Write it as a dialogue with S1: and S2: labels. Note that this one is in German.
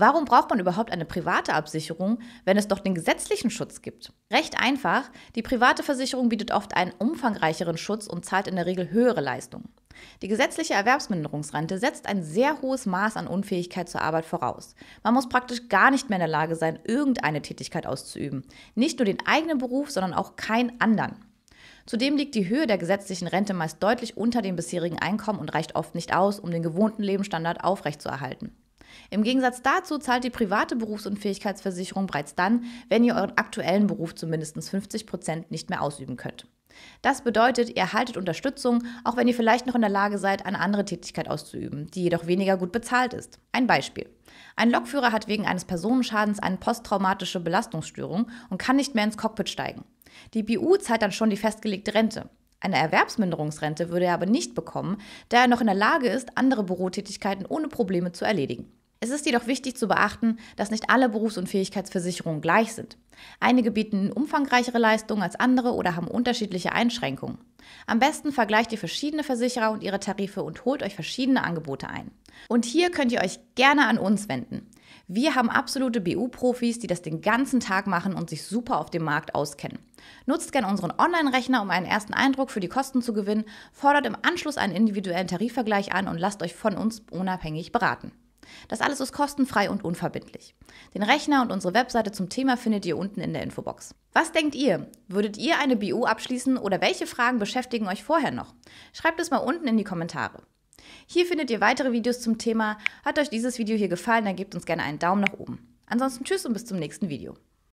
S1: Warum braucht man überhaupt eine private Absicherung, wenn es doch den gesetzlichen Schutz gibt? Recht einfach, die private Versicherung bietet oft einen umfangreicheren Schutz und zahlt in der Regel höhere Leistungen. Die gesetzliche Erwerbsminderungsrente setzt ein sehr hohes Maß an Unfähigkeit zur Arbeit voraus. Man muss praktisch gar nicht mehr in der Lage sein, irgendeine Tätigkeit auszuüben. Nicht nur den eigenen Beruf, sondern auch keinen anderen. Zudem liegt die Höhe der gesetzlichen Rente meist deutlich unter dem bisherigen Einkommen und reicht oft nicht aus, um den gewohnten Lebensstandard aufrechtzuerhalten. Im Gegensatz dazu zahlt die private Berufsunfähigkeitsversicherung bereits dann, wenn ihr euren aktuellen Beruf zu mindestens 50 Prozent nicht mehr ausüben könnt. Das bedeutet, ihr erhaltet Unterstützung, auch wenn ihr vielleicht noch in der Lage seid, eine andere Tätigkeit auszuüben, die jedoch weniger gut bezahlt ist. Ein Beispiel. Ein Lokführer hat wegen eines Personenschadens eine posttraumatische Belastungsstörung und kann nicht mehr ins Cockpit steigen. Die BU zahlt dann schon die festgelegte Rente. Eine Erwerbsminderungsrente würde er aber nicht bekommen, da er noch in der Lage ist, andere Bürotätigkeiten ohne Probleme zu erledigen. Es ist jedoch wichtig zu beachten, dass nicht alle Berufs- und Fähigkeitsversicherungen gleich sind. Einige bieten umfangreichere Leistungen als andere oder haben unterschiedliche Einschränkungen. Am besten vergleicht ihr verschiedene Versicherer und ihre Tarife und holt euch verschiedene Angebote ein. Und hier könnt ihr euch gerne an uns wenden. Wir haben absolute BU-Profis, die das den ganzen Tag machen und sich super auf dem Markt auskennen. Nutzt gerne unseren Online-Rechner, um einen ersten Eindruck für die Kosten zu gewinnen, fordert im Anschluss einen individuellen Tarifvergleich an und lasst euch von uns unabhängig beraten. Das alles ist kostenfrei und unverbindlich. Den Rechner und unsere Webseite zum Thema findet ihr unten in der Infobox. Was denkt ihr? Würdet ihr eine BU abschließen oder welche Fragen beschäftigen euch vorher noch? Schreibt es mal unten in die Kommentare. Hier findet ihr weitere Videos zum Thema. Hat euch dieses Video hier gefallen, dann gebt uns gerne einen Daumen nach oben. Ansonsten tschüss und bis zum nächsten Video.